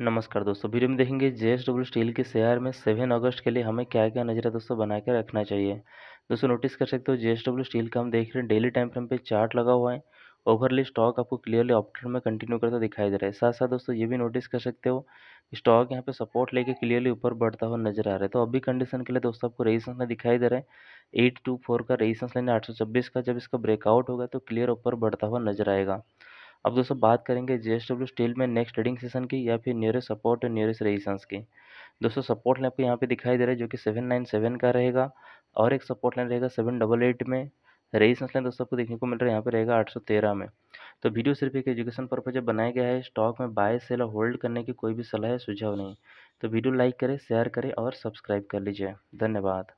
नमस्कार दोस्तों वीडियो में देखेंगे जे एस डब्ल्यू स्टील के शेयर में सेवन अगस्त के लिए हमें क्या क्या नजरिया दोस्तों बना के रखना चाहिए दोस्तों नोटिस कर सकते हो जे एस डब्ल्यू स्टील का हम देख रहे हैं डेली टाइम फ्रेम पे चार्ट लगा हुआ है ओवरली स्टॉक आपको क्लियरली ऑप्टर में कंटिन्यू करता दिखाई दे रहा है साथ साथ दोस्तों ये भी नोटिस कर सकते हो स्टॉक यहाँ पे सपोर्ट लेके क्लियरली ऊपर बढ़ता हुआ नजर आ रहा है तो अभी कंडीशन के लिए दोस्तों आपको रेजिस्टेंस में दिखाई दे रहा है एट टू फोर का रेजिस्टेंस लेने आठ सौ छब्बीस का जब इसका ब्रेकआउट होगा तो क्लियर ऊपर बढ़ता हुआ नजर आएगा अब दोस्तों बात करेंगे जे स्टील में नेक्स्ट ट्रेडिंग सेशन की या फिर नियरेस्ट सपोर्ट और नियरेस्ट रेजिस्टेंस की दोस्तों सपोर्ट लाइन आपको यहाँ पे दिखाई दे रहा है जो कि सेवन नाइन सेवन का रहेगा और एक सपोर्ट लाइन रहेगा सेवन डबल एट में रेजिस्टेंस लाइन दोस्तों आपको देखने को मिल रहा है यहाँ पे रहेगा आठ सौ तेरह में तो वीडियो सिर्फ एक एजुकेशन पर्पज बनाया गया है स्टॉक में बाय सेल और होल्ड करने की कोई भी सलाह या सुझाव नहीं तो वीडियो लाइक करें शेयर करें और सब्सक्राइब कर लीजिए धन्यवाद